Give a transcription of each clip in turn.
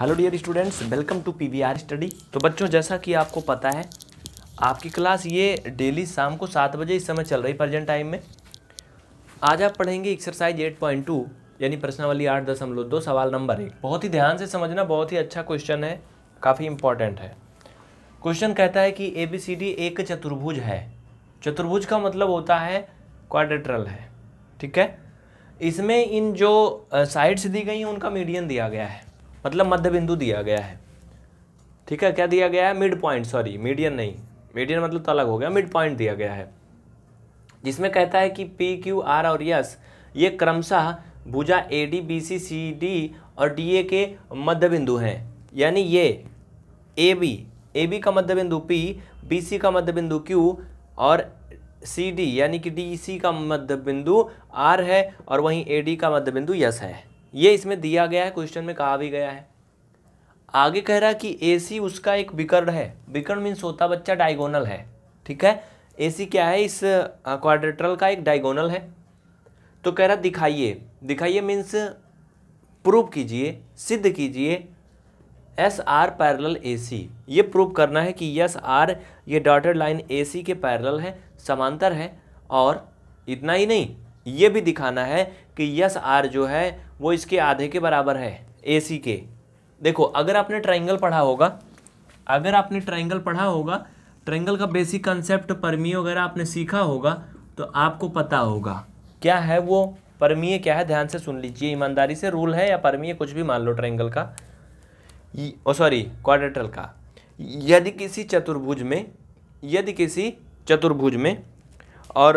Hello dear students welcome to PVR study तो बच्चों जैसा कि आपको पता है आपकी क्लास ये डेली शाम को सात बजे इस समय चल रही प्रेजेंट टाइम में आज आप पढ़ेंगे एक्सरसाइज एट पॉइंट टू यानी प्रश्नावली आठ दशमलव दो सवाल नंबर एक बहुत ही ध्यान से समझना बहुत ही अच्छा क्वेश्चन है काफ़ी इंपॉर्टेंट है क्वेश्चन कहता है कि ए बी सी डी एक चतुर्भुज है चतुर्भुज का मतलब होता है क्वाड्रेटरल है ठीक है इसमें इन जो साइड्स दी गई हैं उनका मीडियन दिया गया है मतलब मध्य बिंदु दिया गया है ठीक है क्या दिया गया है मिड पॉइंट सॉरी मीडियन नहीं मीडियन मतलब तो अलग हो गया मिड पॉइंट दिया गया है जिसमें कहता है कि पी क्यू आर और यस ये क्रमशः भुजा A D B C C D और डी ए के मध्य बिंदु हैं यानी ये ए बी ए बी का मध्य बिंदु पी बी सी का मध्य बिंदु क्यू और सी डी यानी कि डी सी e, का मध्य बिंदु आर है और वहीं ए डी का मध्य बिंदु यस है ये इसमें दिया गया है क्वेश्चन में कहा भी गया है आगे कह रहा है कि ए उसका एक विकर्ण है विकर्ण मीन्स होता बच्चा डायगोनल है ठीक है ए क्या है इस क्वाड्रेटरल का एक डायगोनल है तो कह रहा दिखाइए दिखाइए मीन्स प्रूव कीजिए सिद्ध कीजिए S R parallel A C ये प्रूव करना है कि यस आर ये डॉटेड लाइन ए सी के पैरल है समांतर है और इतना ही नहीं ये भी दिखाना है कि यस आर जो है वो इसके आधे के बराबर है ए सी के देखो अगर आपने ट्राइंगल पढ़ा होगा अगर आपने ट्राइंगल पढ़ा होगा ट्राइंगल का बेसिक कंसेप्ट परमीय वगैरह आपने सीखा होगा तो आपको पता होगा क्या है वो परमीय क्या है ध्यान से सुन लीजिए ईमानदारी से रूल है या परमीय कुछ भी मान लो ट्राइंगल का ओ सॉरी क्वाड्रेटल का यदि किसी चतुर्भुज में यदि किसी चतुर्भुज में और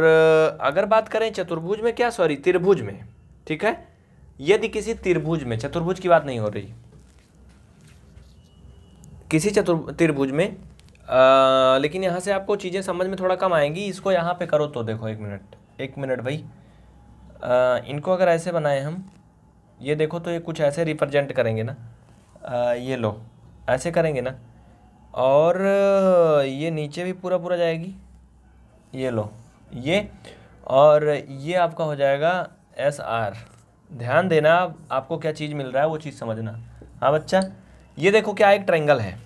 अगर बात करें चतुर्भुज में क्या सॉरी त्रिभुज में ठीक है यदि किसी त्रिभुज में चतुर्भुज की बात नहीं हो रही किसी चतुर् त्रिभुज में आ, लेकिन यहाँ से आपको चीज़ें समझ में थोड़ा कम आएंगी इसको यहाँ पे करो तो देखो एक मिनट एक मिनट भाई आ, इनको अगर ऐसे बनाए हम ये देखो तो ये कुछ ऐसे रिप्रेजेंट करेंगे ना आ, ये लो ऐसे करेंगे ना और ये नीचे भी पूरा पूरा जाएगी ये लो ये और ये आपका हो जाएगा एस आर ध्यान देना आपको क्या चीज़ मिल रहा है वो चीज़ समझना हाँ बच्चा ये देखो क्या एक ट्रायंगल है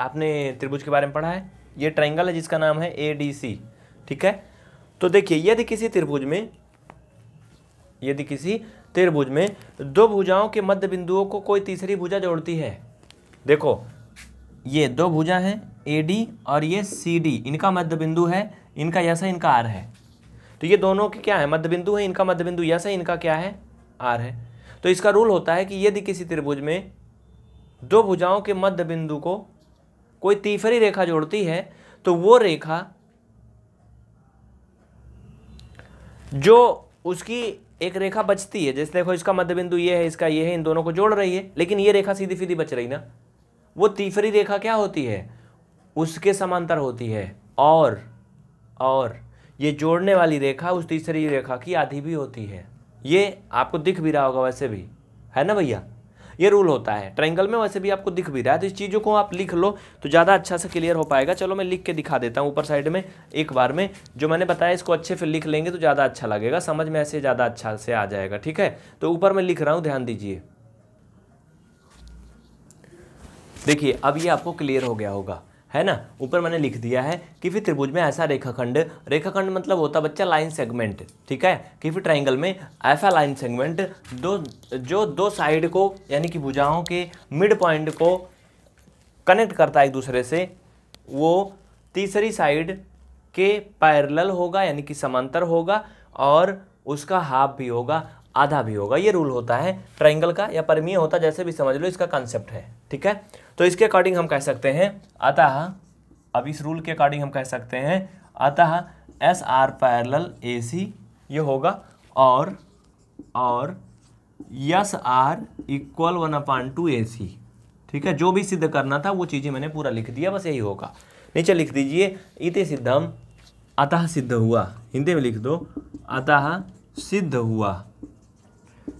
आपने त्रिभुज के बारे में पढ़ा है ये ट्रायंगल है जिसका नाम है ए डी सी ठीक है तो देखिए यदि किसी त्रिभुज में यदि किसी त्रिभुज में दो भुजाओं के मध्य बिंदुओं को कोई तीसरी भुजा जोड़ती है देखो ये दो भुजा हैं ए डी और ये सी डी इनका मध्य बिंदु है इनका यस है इनका आर है तो ये दोनों के क्या है मध्य बिंदु है इनका मध्य बिंदु यस है इनका क्या है आर है तो इसका रूल होता है कि यदि किसी त्रिभुज में दो भुजाओं के मध्य बिंदु को कोई तीफरी रेखा जोड़ती है तो वो रेखा जो उसकी एक रेखा बचती है जैसे देखो इसका मध्य बिंदु ये है इसका ये है इन दोनों को जोड़ रही है लेकिन ये रेखा सीधी सीधी बच रही ना वो तीफरी रेखा क्या होती है उसके समांतर होती है और और ये जोड़ने वाली रेखा उस तीसरी रेखा की आधी भी होती है ये आपको दिख भी रहा होगा वैसे भी है ना भैया ये रूल होता है ट्रायंगल में वैसे भी आपको दिख भी रहा है तो इस चीज़ों को आप लिख लो तो ज़्यादा अच्छा से क्लियर हो पाएगा चलो मैं लिख के दिखा देता हूँ ऊपर साइड में एक बार में जो मैंने बताया इसको अच्छे से लिख लेंगे तो ज़्यादा अच्छा लगेगा समझ में ऐसे ज़्यादा अच्छा से आ जाएगा ठीक है तो ऊपर मैं लिख रहा हूँ ध्यान दीजिए देखिए अब ये आपको क्लियर हो गया होगा है ना ऊपर मैंने लिख दिया है कि फिर त्रिभुज में ऐसा रेखाखंड रेखाखंड मतलब होता बच्चा लाइन सेगमेंट ठीक है कि फिर ट्राइंगल में ऐसा लाइन सेगमेंट दो जो दो साइड को यानी कि भुजाओं के मिड पॉइंट को कनेक्ट करता है एक दूसरे से वो तीसरी साइड के पैरल होगा यानी कि समांतर होगा और उसका हाफ भी होगा आधा भी होगा ये रूल होता है ट्राइंगल का या परमीय होता जैसे भी समझ लो इसका कॉन्सेप्ट है ठीक है तो इसके अकॉर्डिंग हम कह सकते हैं अतः अब इस रूल के अकॉर्डिंग हम कह सकते हैं अतः S R parallel A C ये होगा और और S R equal one upon two A C ठीक है जो भी सिद्ध करना था वो चीज़ें मैंने पूरा लिख दिया बस यही होगा नीचे लिख दीजिए इत सिद्धम अतः सिद्ध हुआ हिंदी में लिख दो अतः सिद्ध हुआ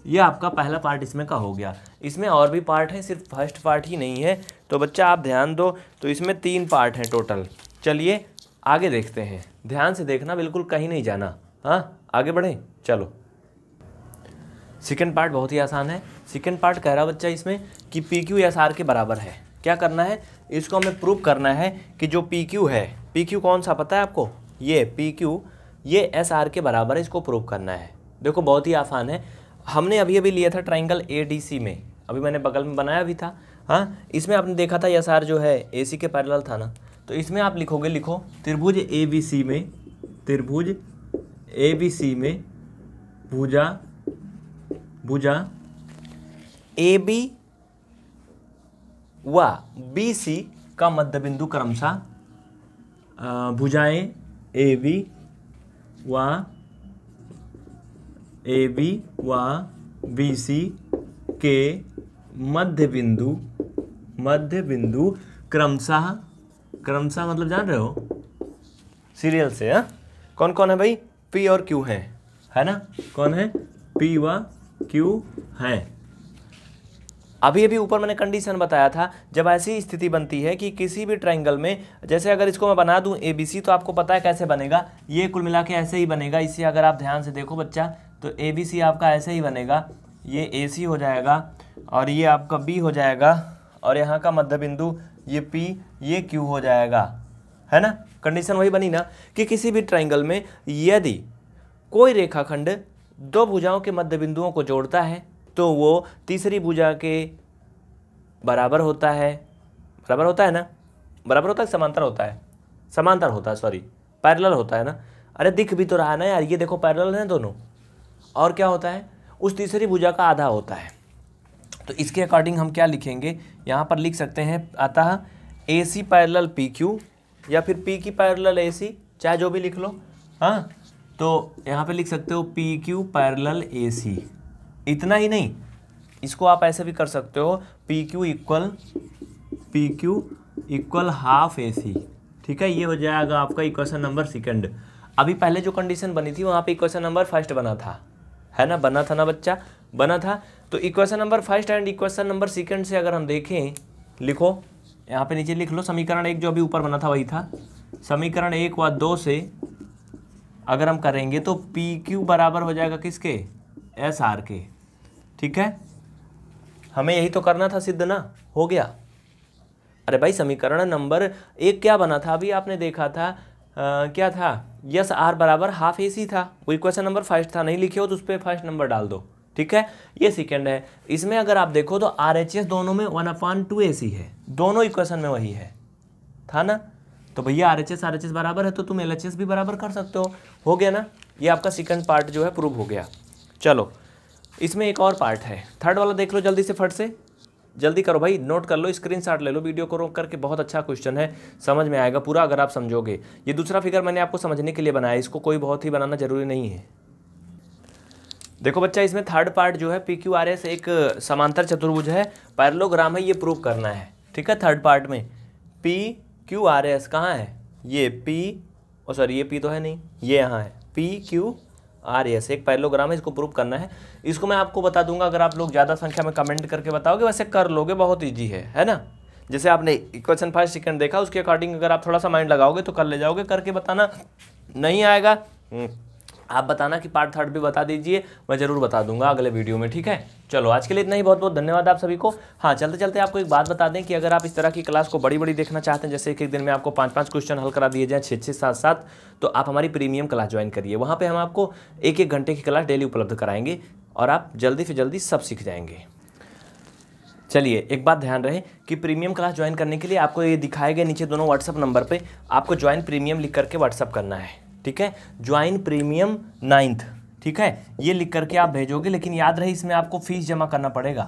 ये आपका पहला पार्ट इसमें का हो गया इसमें और भी पार्ट है सिर्फ फर्स्ट पार्ट ही नहीं है तो बच्चा आप ध्यान दो तो इसमें तीन पार्ट हैं टोटल चलिए आगे देखते हैं ध्यान से देखना बिल्कुल कहीं नहीं जाना हाँ आगे बढ़ें चलो सेकेंड पार्ट बहुत ही आसान है सेकेंड पार्ट कह रहा बच्चा इसमें कि पी क्यू एस आर के बराबर है क्या करना है इसको हमें प्रूव करना है कि जो पी क्यू है पी क्यू कौन सा पता है आपको ये पी क्यू ये एस आर के बराबर है इसको प्रूव करना है देखो बहुत ही आसान है हमने अभी अभी लिया था ट्राइंगल ए में अभी मैंने बगल में बनाया भी था हाँ इसमें आपने देखा था यस आर जो है ए के पैरल था ना तो इसमें आप लिखोगे लिखो त्रिभुज ए बी सी में त्रिभुज ए बी सी में भुजा भुजा ए बी व बी सी का मध्य बिंदु क्रमशः भुजाएं ए बी व ए बी व बी सी के मध्य बिंदु मध्य बिंदु क्रमशः क्रमशः मतलब जान रहे हो सीरियल से है हाँ? कौन कौन है भाई पी और क्यू है है ना कौन है पी व क्यू हैं अभी अभी ऊपर मैंने कंडीशन बताया था जब ऐसी स्थिति बनती है कि किसी भी ट्रायंगल में जैसे अगर इसको मैं बना दूं ए बी सी तो आपको पता है कैसे बनेगा ये कुल मिला के ऐसे ही बनेगा इसे अगर आप ध्यान से देखो बच्चा तो ए बी सी आपका ऐसे ही बनेगा ये ए सी हो जाएगा और ये आपका बी हो जाएगा और यहाँ का मध्य बिंदु ये पी ये क्यू हो जाएगा है ना कंडीशन वही बनी ना कि किसी भी ट्राइंगल में यदि कोई रेखाखंड दो भुजाओं के मध्य बिंदुओं को जोड़ता है तो वो तीसरी भुजा के बराबर होता है बराबर होता है ना बराबर होता है समांतर होता है समांतर होता है सॉरी पैरेलल होता है ना अरे दिख भी तो रहा ना यार ये देखो पैरेलल हैं दोनों और क्या होता है उस तीसरी भुजा का आधा होता है तो इसके अकॉर्डिंग हम क्या लिखेंगे यहाँ पर लिख सकते हैं अतः A C parallel P Q या फिर पी की पैरल ए सी चाहे जो भी लिख लो हाँ तो यहाँ पे लिख सकते हो P Q parallel A C इतना ही नहीं इसको आप ऐसे भी कर सकते हो P Q equal P Q equal half A C ठीक है ये हो जाएगा आपका इक्वेशन नंबर सेकंड अभी पहले जो कंडीशन बनी थी वहाँ पे इक्वेशन नंबर फर्स्ट बना था है ना बना था ना बच्चा बना था तो equation number first and equation number second से अगर हम देखें लिखो यहाँ पे नीचे लिख लो समीकरण एक जो अभी ऊपर बना था वही था समीकरण एक व दो से अगर हम करेंगे तो पी क्यू बराबर हो जाएगा किसके एस आर के ठीक है हमें यही तो करना था सिद्ध ना हो गया अरे भाई समीकरण नंबर एक क्या बना था अभी आपने देखा था क्या था यस आर बराबर हाफ ए सी था वही क्वेश्चन नंबर फर्स्ट था नहीं लिखे हो तो उस पर फर्स्ट नंबर डाल दो ठीक है ये सेकेंड है इसमें अगर आप देखो तो आर एच एस दोनों में वन अपान टू ए सी है दोनों इक्वेशन में वही है था ना तो भैया R H S R H S बराबर है तो तुम एल एच एस भी बराबर कर सकते हो हो गया ना ये आपका सेकंड पार्ट जो है प्रूव हो गया चलो इसमें एक और पार्ट है थर्ड वाला देख लो जल्दी से फट से जल्दी करो भाई नोट कर लो स्क्रीनशॉट ले लो वीडियो को रोक करके बहुत अच्छा क्वेश्चन है समझ में आएगा पूरा अगर आप समझोगे ये दूसरा फिगर मैंने आपको समझने के लिए बनाया इसको कोई बहुत ही बनाना जरूरी नहीं है देखो बच्चा इसमें थर्ड पार्ट जो है पी क्यू आर एस एक समांतर चतुर्भुज है पैरलोग्राम है ये प्रूव करना है ठीक है थर्ड पार्ट में पी क्यू आर एस कहाँ है ये पी और सॉरी ये पी तो है नहीं ये यहाँ है पी क्यू आर एस एक पैलोग्राम है इसको प्रूव करना है इसको मैं आपको बता दूंगा अगर आप लोग ज़्यादा संख्या में कमेंट करके बताओगे वैसे कर लोगे बहुत ईजी है है ना जैसे आपने क्वेश्चन फर्स्ट सेकंड देखा उसके अकॉर्डिंग अगर आप थोड़ा सा माइंड लगाओगे तो कर ले जाओगे करके बताना नहीं आएगा हम्म। आप बताना कि पार्ट थर्ड भी बता दीजिए मैं ज़रूर बता दूंगा अगले वीडियो में ठीक है चलो आज के लिए इतना ही बहुत बहुत धन्यवाद आप सभी को हाँ चलते चलते आपको एक बात बता दें कि अगर आप इस तरह की क्लास को बड़ी बड़ी देखना चाहते हैं जैसे एक एक दिन में आपको पाँच पाँच क्वेश्चन हल करा दिए जाएँ छः छः सात सात तो आप हमारी प्रीमियम क्लास ज्वाइन करिए वहाँ पर हम आपको एक एक घंटे की क्लास डेली उपलब्ध कराएंगे और आप जल्दी से जल्दी सब सीख जाएंगे चलिए एक बात ध्यान रहे कि प्रीमियम क्लास ज्वाइन करने के लिए आपको ये दिखाए गए नीचे दोनों व्हाट्सअप नंबर पे आपको ज्वाइन प्रीमियम लिख करके व्हाट्सअप करना है ठीक है ज्वाइन प्रीमियम नाइन्थ ठीक है ये लिख करके आप भेजोगे लेकिन याद रहे इसमें आपको फीस जमा करना पड़ेगा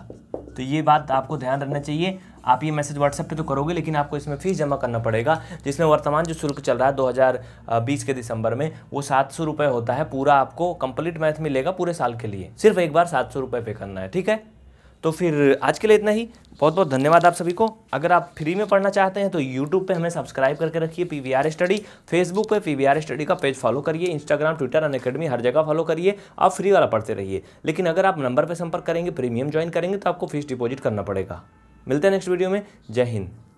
तो ये बात आपको ध्यान रखना चाहिए आप ये मैसेज व्हाट्सएप पे तो करोगे लेकिन आपको इसमें फ़ीस जमा करना पड़ेगा जिसमें वर्तमान जो शुल्क चल रहा है 2020 के दिसंबर में वो सात सौ होता है पूरा आपको कंप्लीट मैथ मिलेगा पूरे साल के लिए सिर्फ एक बार सात सौ पे करना है ठीक है तो फिर आज के लिए इतना ही बहुत बहुत धन्यवाद आप सभी को अगर आप फ्री में पढ़ना चाहते हैं तो यूट्यूब पे हमें सब्सक्राइब करके रखिए P V R study Facebook पे पी वी आर स्टडी का पेज फॉलो करिए इंस्टाग्राम ट्विटर अन अकेडमी हर जगह फॉलो करिए आप फ्री वाला पढ़ते रहिए लेकिन अगर आप नंबर पर संपर्क करेंगे प्रीमियम ज्वाइन करेंगे तो आपको फीस डिपॉजिट करना पड़ेगा मिलते हैं नेक्स्ट वीडियो में जय हिंद